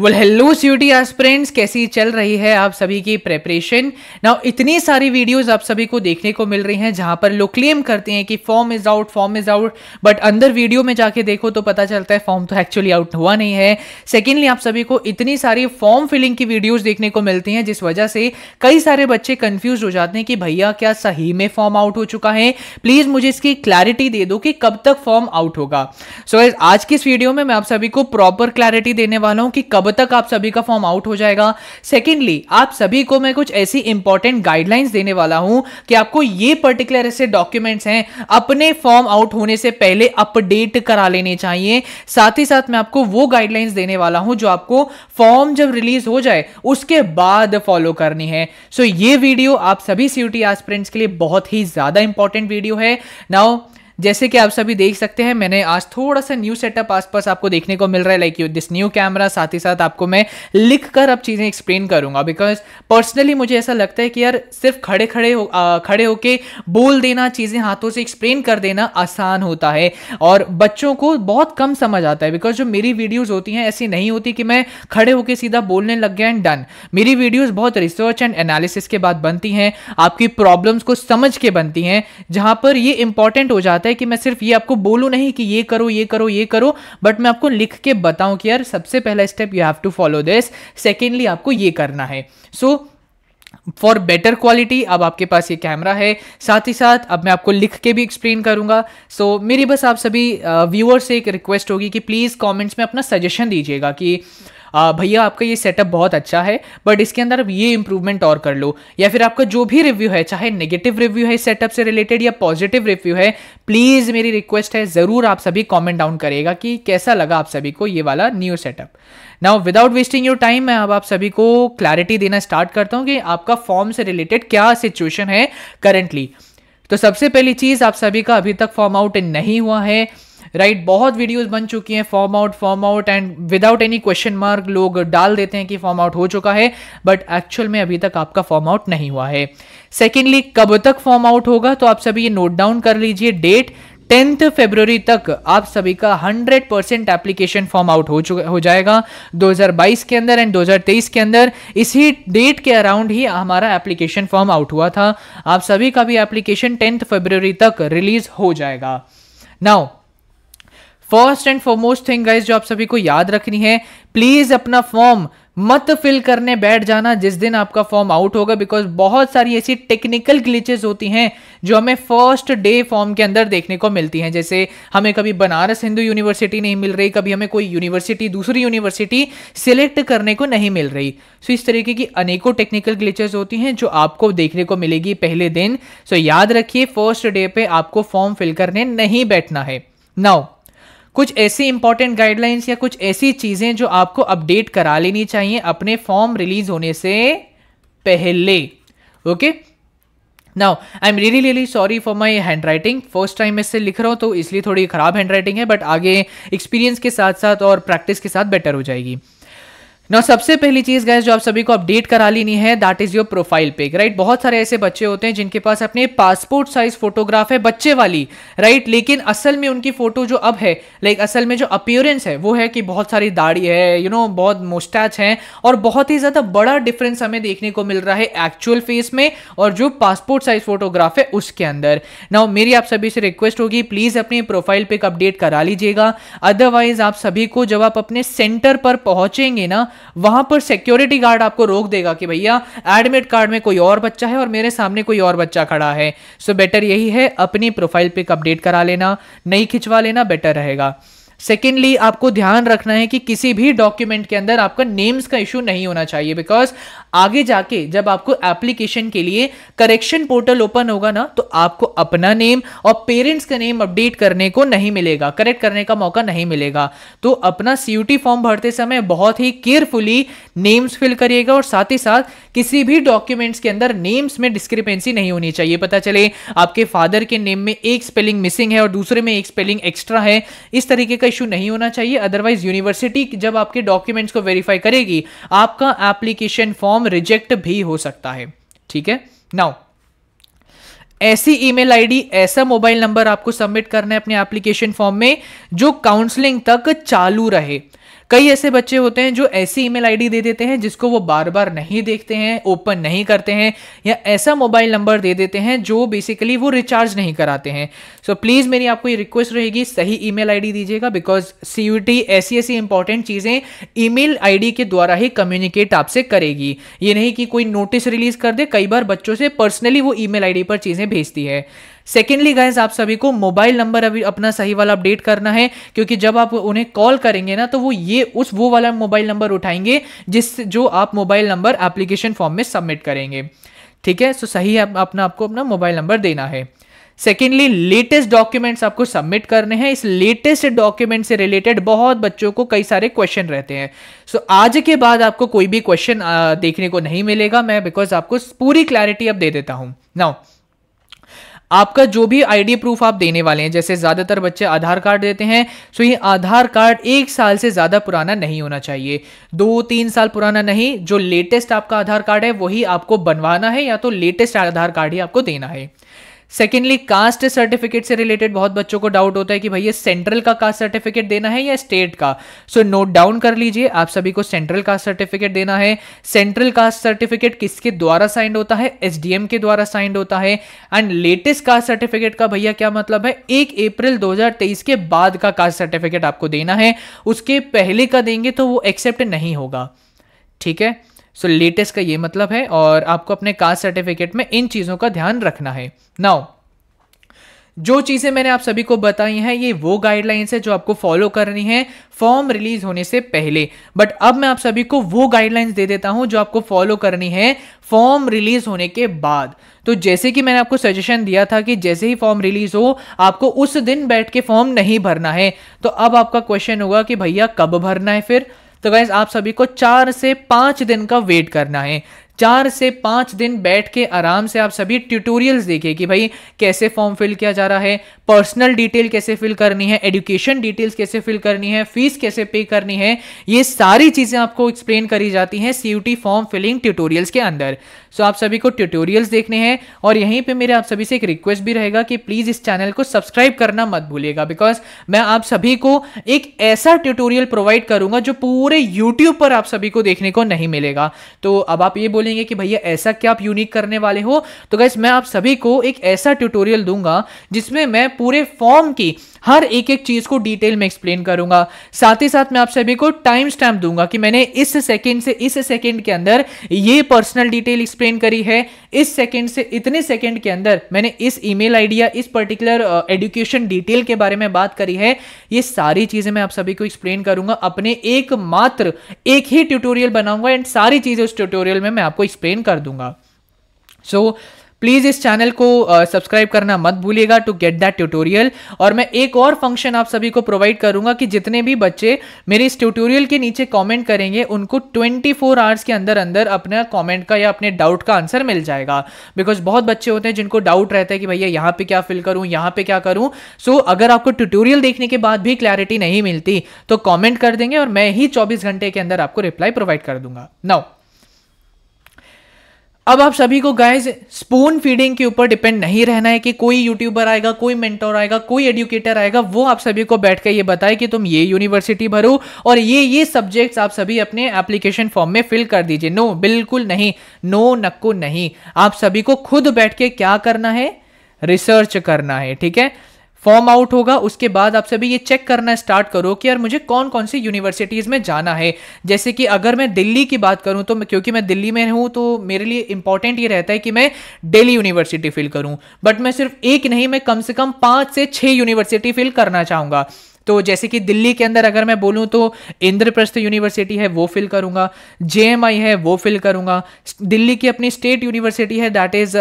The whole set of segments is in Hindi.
वेल हेलो सीयूटी एस्पिरेंट्स कैसी चल रही है आप सभी की प्रेपरेशन नाउ इतनी सारी वीडियोस आप सभी को देखने को मिल रही हैं जहां पर लोग क्लेम करते हैं कि form is out form is out but अंदर वीडियो में जाके देखो तो पता चलता है फॉर्म तो एक्चुअली आउट हुआ नहीं है सेकेंडली आप सभी को इतनी सारी फॉर्म फिलिंग की वीडियोज देखने को मिलती हैं जिस वजह से कई सारे बच्चे कन्फ्यूज हो जाते हैं कि भैया क्या सही में फॉर्म आउट हो चुका है प्लीज मुझे इसकी क्लैरिटी दे दो कि कब तक फॉर्म आउट होगा सो so, आज की इस वीडियो में मैं आप सभी को प्रॉपर क्लैरिटी देने वाला हूँ कि कब तब तक आप सभी का फॉर्म आउट हो जाएगा सेकेंडली आप सभी को मैं कुछ ऐसी इंपॉर्टेंट गाइडलाइंस देने वाला हूं कि आपको ये पर्टिकुलर ऐसे डॉक्यूमेंट्स हैं अपने फॉर्म आउट होने से पहले अपडेट करा लेने चाहिए साथ ही साथ मैं आपको वो गाइडलाइंस देने वाला हूं जो आपको फॉर्म जब रिलीज हो जाए उसके बाद फॉलो करनी है सो so, ये वीडियो आप सभी सीयूटी एस्पिरेंट्स के लिए बहुत ही ज्यादा इंपॉर्टेंट वीडियो है नाउ जैसे कि आप सभी देख सकते हैं मैंने आज थोड़ा सा न्यू सेटअप आसपास आपको देखने को मिल रहा है like you this new camera साथ ही साथ आपको मैं लिख कर अब चीज़ें एक्सप्लेन करूंगा बिकॉज पर्सनली मुझे ऐसा लगता है कि यार सिर्फ खड़े खड़े हो आ, खड़े होके बोल देना चीज़ें हाथों से एक्सप्लेन कर देना आसान होता है और बच्चों को बहुत कम समझ आता है बिकॉज जो मेरी वीडियोज़ होती हैं ऐसी नहीं होती कि मैं खड़े होकर सीधा बोलने लग गया एंड डन मेरी वीडियोज़ बहुत रिसर्च एंड एनालिसिस के बाद बनती हैं आपकी प्रॉब्लम्स को समझ के बनती हैं जहाँ पर ये इंपॉर्टेंट हो जाता है चाहता है कि मैं सिर्फ ये आपको बोलूँ नहीं कि ये करो ये करो ये करो बट मैं आपको लिख के बताऊँ कि यार सबसे पहला step you have to follow this secondly आपको ये करना है so so, for better quality अब आपके पास ये कैमरा है साथ ही साथ अब मैं आपको लिख के भी एक्सप्लेन करूंगा सो so, मेरी बस आप सभी व्यूअर्स से एक रिक्वेस्ट होगी कि प्लीज़ कमेंट्स में अपना सजेशन दीजिएगा कि uh, भैया आपका ये सेटअप बहुत अच्छा है बट इसके अंदर आप ये इंप्रूवमेंट और कर लो या फिर आपका जो भी रिव्यू है चाहे नेगेटिव रिव्यू है सेटअप से रिलेटेड या पॉजिटिव रिव्यू है प्लीज़ मेरी रिक्वेस्ट है ज़रूर आप सभी कॉमेंट डाउन करेगा कि कैसा लगा आप सभी को ये वाला new setup now without wasting your time मैं अब आप सभी को क्लैरिटी देना स्टार्ट करता हूँ कि आपका फॉर्म से रिलेटेड क्या सिचुएशन है करेंटली तो सबसे पहली चीज़ आप सभी का अभी तक फॉर्म आउट नहीं हुआ है राइट right? बहुत वीडियोस बन चुकी हैं form out form out and without any question mark लोग डाल देते हैं कि फॉर्म आउट हो चुका है बट एक्चुअल में अभी तक आपका फॉर्म आउट नहीं हुआ है सेकेंडली कब तक फॉर्म आउट होगा तो आप सभी ये नोट डाउन कर लीजिए डेट टेंथ फेब्रवरी तक आप सभी का 100 परसेंट एप्लीकेशन फॉर्म आउट हो चुका हो जाएगा 2022 के अंदर एंड 2023 के अंदर इसी डेट के अराउंड ही हमारा एप्लीकेशन फॉर्म आउट हुआ था आप सभी का भी एप्लीकेशन टेंथ फेब्रवरी तक रिलीज हो जाएगा now first and foremost thing guys जो आप सभी को याद रखनी है प्लीज अपना फॉर्म मत फिल करने बैठ जाना जिस दिन आपका फॉर्म आउट होगा बिकॉज बहुत सारी ऐसी टेक्निकल ग्लिचेस होती हैं जो हमें फर्स्ट डे फॉर्म के अंदर देखने को मिलती हैं जैसे हमें कभी बनारस हिंदू यूनिवर्सिटी नहीं मिल रही कभी हमें कोई यूनिवर्सिटी दूसरी यूनिवर्सिटी सिलेक्ट करने को नहीं मिल रही सो इस तरीके की अनेकों टेक्निकल ग्लिचेस होती हैं जो आपको देखने को मिलेगी पहले दिन सो याद रखिए फर्स्ट डे पे आपको फॉर्म फिल करने नहीं बैठना है नाउ कुछ ऐसी इंपॉर्टेंट गाइडलाइंस या कुछ ऐसी चीज़ें जो आपको अपडेट करा लेनी चाहिए अपने फॉर्म रिलीज होने से पहले okay now I am really really sorry for my handwriting first time मैं इससे लिख रहा हूँ तो इसलिए थोड़ी ख़राब हैंड राइटिंग है बट आगे एक्सपीरियंस के साथ साथ और प्रैक्टिस के साथ बेटर हो जाएगी ना सबसे पहली चीज गैस जो आप सभी को अपडेट करा लेनी है that is your profile pic right बहुत सारे ऐसे बच्चे होते हैं जिनके पास अपने पासपोर्ट साइज फोटोग्राफ है बच्चे वाली राइट right? लेकिन असल में उनकी फोटो जो अब है लाइक असल में जो अपियरेंस है वो है कि बहुत सारी दाढ़ी है यू you नो know, बहुत मोस्टैच है और बहुत ही ज्यादा बड़ा डिफरेंस हमें देखने को मिल रहा है एक्चुअल फेस में और जो पासपोर्ट साइज फोटोग्राफ है उसके अंदर ना मेरी आप सभी से रिक्वेस्ट होगी प्लीज अपनी प्रोफाइल पिक अपडेट करा लीजिएगा अदरवाइज आप सभी को जब आप अपने सेंटर पर पहुंचेंगे ना वहां पर सिक्योरिटी गार्ड आपको रोक देगा कि भैया एडमिट कार्ड में कोई और बच्चा है और मेरे सामने कोई और बच्चा खड़ा है सो so बेटर यही है अपनी प्रोफाइल पिक अपडेट करा लेना नहीं खिंचवा लेना बेटर रहेगा सेकेंडली आपको ध्यान रखना है कि किसी भी डॉक्यूमेंट के अंदर आपका नेम्स का इशू नहीं होना चाहिए बिकॉज आगे जाके जब आपको एप्लीकेशन के लिए करेक्शन पोर्टल ओपन होगा ना तो आपको अपना नेम और पेरेंट्स का नेम अपडेट करने को नहीं मिलेगा करेक्ट करने का मौका नहीं मिलेगा तो अपना सीयूटी फॉर्म भरते समय बहुत ही केयरफुली नेम्स फिल करिएगा और साथ ही साथ किसी भी डॉक्यूमेंट्स के अंदर नेम्स में डिस्क्रिपेंसी नहीं होनी चाहिए पता चले आपके फादर के नेम में एक स्पेलिंग मिसिंग है और दूसरे में एक स्पेलिंग एक्स्ट्रा है इस तरीके का इसका इशू नहीं होना चाहिए अदरवाइज यूनिवर्सिटी जब आपके डॉक्यूमेंट्स को वेरीफाई करेगी आपका एप्लीकेशन फॉर्म रिजेक्ट भी हो सकता है ठीक है नाउ ऐसी ईमेल आईडी ऐसा मोबाइल नंबर आपको सबमिट करना है अपने एप्लीकेशन फॉर्म में जो काउंसलिंग तक चालू रहे कई ऐसे बच्चे होते हैं जो ऐसी ईमेल आईडी दे देते हैं जिसको वो बार बार नहीं देखते हैं ओपन नहीं करते हैं या ऐसा मोबाइल नंबर दे देते हैं जो बेसिकली वो रिचार्ज नहीं कराते हैं सो so, प्लीज़ मेरी आपको ये रिक्वेस्ट रहेगी सही ई मेल दीजिएगा बिकॉज सी ऐसी ऐसी इंपॉर्टेंट चीज़ें ई मेल के द्वारा ही कम्युनिकेट आपसे करेगी ये नहीं कि कोई नोटिस रिलीज कर दे कई बार बच्चों से पर्सनली वो ई मेल पर चीज़ें भेजती है सेकेंडली गाइज आप सभी को मोबाइल नंबर अभी अपना सही वाला अपडेट करना है क्योंकि जब आप उन्हें कॉल करेंगे ना तो वो ये लिए उस वो वाला मोबाइल नंबर उठाएंगे जिस जो आप मोबाइल नंबर एप्लीकेशन फॉर्म में सबमिट करेंगे ठीक है सो so, सही है अपना आपको अपना मोबाइल नंबर देना है सेकेंडली लेटेस्ट डॉक्यूमेंट्स आपको सबमिट करने हैं इस लेटेस्ट डॉक्यूमेंट से रिलेटेड बहुत बच्चों को कई सारे क्वेश्चन रहते हैं सो so, आज के बाद आपको कोई भी क्वेश्चन देखने को नहीं मिलेगा मैं बिकॉज आपको पूरी क्लैरिटी अब दे देता हूं नाउ आपका जो भी आईडी प्रूफ आप देने वाले हैं जैसे ज़्यादातर बच्चे आधार कार्ड देते हैं सो तो ये आधार कार्ड एक साल से ज़्यादा पुराना नहीं होना चाहिए दो तीन साल पुराना नहीं जो लेटेस्ट आपका आधार कार्ड है वही आपको बनवाना है या तो लेटेस्ट आधार कार्ड ही आपको देना है सेकेंडली कास्ट सर्टिफिकेट से रिलेटेड बहुत बच्चों को डाउट होता है कि भैया सेंट्रल का कास्ट सर्टिफिकेट देना है या स्टेट का सो नोट डाउन कर लीजिए आप सभी को सेंट्रल कास्ट सर्टिफिकेट देना है सेंट्रल कास्ट सर्टिफिकेट किसके द्वारा साइंड होता है एसडीएम के द्वारा साइंड होता है एंड लेटेस्ट कास्ट सर्टिफिकेट का भैया क्या मतलब है एक अप्रैल दो के बाद का कास्ट सर्टिफिकेट आपको देना है उसके पहले का देंगे तो वो एक्सेप्ट नहीं होगा ठीक है सो so, लेटेस्ट का ये मतलब है और आपको अपने कास्ट सर्टिफिकेट में इन चीज़ों का ध्यान रखना है नाउ जो चीज़ें मैंने आप सभी को बताई हैं ये वो गाइडलाइंस है जो आपको फॉलो करनी है फॉर्म रिलीज होने से पहले बट अब मैं आप सभी को वो गाइडलाइंस दे देता हूं जो आपको फॉलो करनी है फॉर्म रिलीज होने के बाद तो जैसे कि मैंने आपको सजेशन दिया था कि जैसे ही फॉर्म रिलीज हो आपको उस दिन बैठ के फॉर्म नहीं भरना है तो अब आपका क्वेश्चन होगा कि भैया कब भरना है फिर तो गाइज आप सभी को चार से पांच दिन का वेट करना है चार से पाँच दिन बैठ के आराम से आप सभी ट्यूटोरियल्स देखिए कि भाई कैसे फॉर्म फिल किया जा रहा है पर्सनल डिटेल कैसे फिल करनी है एजुकेशन डिटेल्स कैसे फिल करनी है फीस कैसे पे करनी है ये सारी चीज़ें आपको एक्सप्लेन करी जाती हैं सी फॉर्म फिलिंग ट्यूटोरियल्स के अंदर सो आप सभी को ट्यूटोरियल्स देखने हैं और यहीं पर मेरे आप सभी से एक रिक्वेस्ट भी रहेगा कि प्लीज़ इस चैनल को सब्सक्राइब करना मत भूलिएगा बिकॉज मैं आप सभी को एक ऐसा ट्यूटोरियल प्रोवाइड करूंगा जो पूरे यूट्यूब पर आप सभी को देखने को नहीं मिलेगा तो अब आप ये बोल बोलेंगे कि भैया ऐसा क्या आप यूनिक करने वाले हो तो गैस मैं आप सभी को एक ऐसा ट्यूटोरियल दूंगा जिसमें मैं पूरे फॉर्म की हर एक एक चीज को डिटेल में एक्सप्लेन करूंगा साथ ही साथ मैं आप सभी को टाइम स्टैम्प दूंगा कि मैंने इस सेकेंड से इस सेकेंड के अंदर ये पर्सनल डिटेल एक्सप्लेन करी है इस सेकेंड से इतने सेकेंड के अंदर मैंने इस ईमेल आईडी या इस पर्टिकुलर एडुकेशन डिटेल के बारे में बात करी है ये सारी चीजें मैं आप सभी को एक्सप्लेन करूंगा अपने एक मात्र एक ही ट्यूटोरियल बनाऊंगा एंड सारी चीजें उस ट्यूटोरियल में मैं आप आपको एक्सप्लेन कर दूंगा सो so, प्लीज़ इस चैनल को सब्सक्राइब uh, करना मत भूलिएगा टू गेट दैट ट्यूटोरियल और मैं एक और फंक्शन आप सभी को प्रोवाइड करूंगा कि जितने भी बच्चे मेरे इस ट्यूटोरियल के नीचे कमेंट करेंगे उनको 24 फोर आवर्स के अंदर अंदर अपना कमेंट का या अपने डाउट का आंसर मिल जाएगा बिकॉज बहुत बच्चे होते हैं जिनको डाउट रहता है कि भैया यहाँ पे क्या फिल करूँ यहाँ पे क्या करूँ सो so, अगर आपको ट्यूटोरियल देखने के बाद भी क्लैरिटी नहीं मिलती तो कॉमेंट कर देंगे और मैं ही चौबीस घंटे के अंदर आपको रिप्लाई प्रोवाइड कर दूंगा नाउ अब आप सभी को गाइस स्पून फीडिंग के ऊपर डिपेंड नहीं रहना है कि कोई यूट्यूबर आएगा कोई मेंटोर आएगा कोई एडुकेटर आएगा वो आप सभी को बैठ कर ये बताए कि तुम ये यूनिवर्सिटी भरो और ये ये सब्जेक्ट्स आप सभी अपने एप्लीकेशन फॉर्म में फिल कर दीजिए नो बिल्कुल नहीं नो नक्को नहीं आप सभी को खुद बैठ के क्या करना है रिसर्च करना है ठीक है फॉर्म आउट होगा उसके बाद आप सभी ये चेक करना स्टार्ट करो कि यार मुझे कौन कौन सी यूनिवर्सिटीज़ में जाना है जैसे कि अगर मैं दिल्ली की बात करूँ तो क्योंकि मैं दिल्ली में हूँ तो मेरे लिए इंपॉर्टेंट ये रहता है कि मैं डेली यूनिवर्सिटी फिल करूँ बट मैं सिर्फ एक नहीं मैं कम से कम पाँच से छः यूनिवर्सिटी फिल करना चाहूँगा तो जैसे कि दिल्ली के अंदर अगर मैं बोलूँ तो इंद्रप्रस्थ यूनिवर्सिटी है वो फिल करूँगा जे है वो फिल करूँगा दिल्ली की अपनी स्टेट यूनिवर्सिटी है that is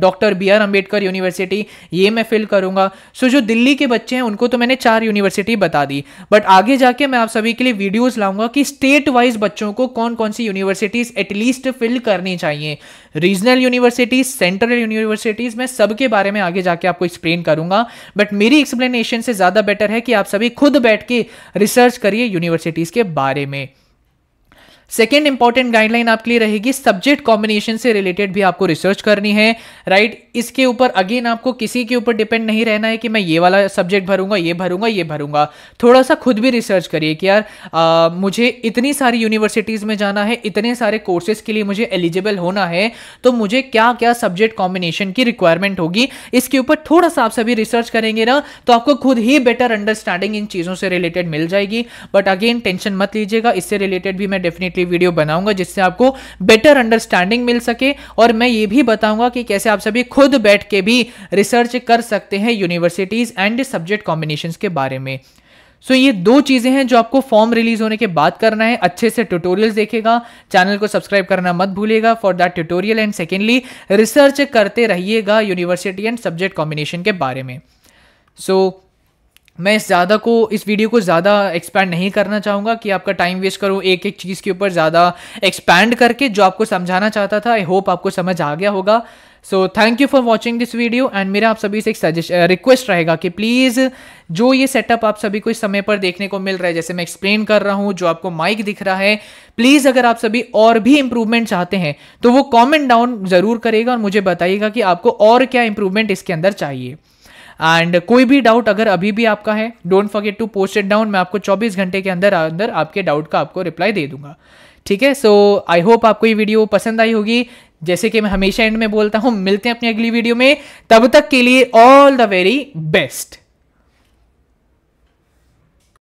doctor B R Ambedkar university ये मैं फिल करूँगा सो जो दिल्ली के बच्चे हैं उनको तो मैंने चार यूनिवर्सिटी बता दी बट आगे जाके मैं आप सभी के लिए वीडियोज़ लाऊंगा कि स्टेट वाइज बच्चों को कौन कौन सी यूनिवर्सिटीज़ एटलीस्ट फिल करनी चाहिए रीजनल यूनिवर्सिटीज सेंट्रल यूनिवर्सिटीज में सबके बारे में आगे जाके आपको एक्सप्लेन करूंगा बट मेरी एक्सप्लेनेशन से ज़्यादा बेटर है कि आप सभी खुद बैठ के रिसर्च करिए यूनिवर्सिटीज़ के बारे में सेकेंड इंपॉर्टेंट गाइडलाइन आपके लिए रहेगी सब्जेक्ट कॉम्बिनेशन से रिलेटेड भी आपको रिसर्च करनी है राइट right? इसके ऊपर अगेन आपको किसी के ऊपर डिपेंड नहीं रहना है कि मैं ये वाला सब्जेक्ट भरूंगा ये भरूंगा ये भरूंगा थोड़ा सा खुद भी रिसर्च करिए कि यार आ, मुझे इतनी सारी यूनिवर्सिटीज़ में जाना है इतने सारे कोर्सेज के लिए मुझे एलिजिबल होना है तो मुझे क्या क्या सब्जेक्ट कॉम्बिनेशन की रिक्वायरमेंट होगी इसके ऊपर थोड़ा सा आप सभी रिसर्च करेंगे ना तो आपको खुद ही बेटर अंडरस्टैंडिंग इन चीज़ों से रिलेटेड मिल जाएगी बट अगेन टेंशन मत लीजिएगा इससे रिलेटेड भी मैं डेफिनेटली की वीडियो बनाऊंगा जिससे आपको बेटर अंडरस्टैंडिंग मिल सके और मैं ये भी बताऊंगा कि कैसे आप सभी खुद बैठ के भी रिसर्च कर सकते हैं यूनिवर्सिटीज एंड सब्जेक्ट कॉम्बिनेशन के बारे में सो so, ये दो चीज़ें हैं जो आपको फॉर्म रिलीज होने के बाद करना है अच्छे से ट्यूटोरियल्स देखेगा चैनल को सब्सक्राइब करना मत भूलेगा for that tutorial and secondly research करते रहिएगा यूनिवर्सिटी एंड सब्जेक्ट कॉम्बिनेशन के बारे में सो so, मैं इस ज़्यादा को इस वीडियो को ज़्यादा एक्सपैंड नहीं करना चाहूँगा कि आपका टाइम वेस्ट करूँ एक एक चीज़ के ऊपर ज़्यादा एक्सपैंड करके जो आपको समझाना चाहता था आई होप आपको समझ आ गया होगा so thank you for watching this video and मेरा आप सभी से एक सजेस्ट रिक्वेस्ट uh, रहेगा कि प्लीज़ जो ये सेटअप आप सभी को इस समय पर देखने को मिल रहा है जैसे मैं एक्सप्लेन कर रहा हूँ जो आपको माइक दिख रहा है प्लीज़ अगर आप सभी और भी इम्प्रूवमेंट चाहते हैं तो वो कॉमेंट डाउन ज़रूर करेगा और मुझे बताइएगा कि आपको और क्या इंप्रूवमेंट इसके अंदर चाहिए एंड कोई भी डाउट अगर अभी भी आपका है don't forget to post it down मैं आपको 24 घंटे के अंदर अंदर आपके डाउट का आपको रिप्लाई दे दूंगा ठीक है सो आई होप आपको ये वीडियो पसंद आई होगी जैसे कि मैं हमेशा एंड में बोलता हूँ मिलते हैं अपनी अगली वीडियो में तब तक के लिए ऑल द वेरी बेस्ट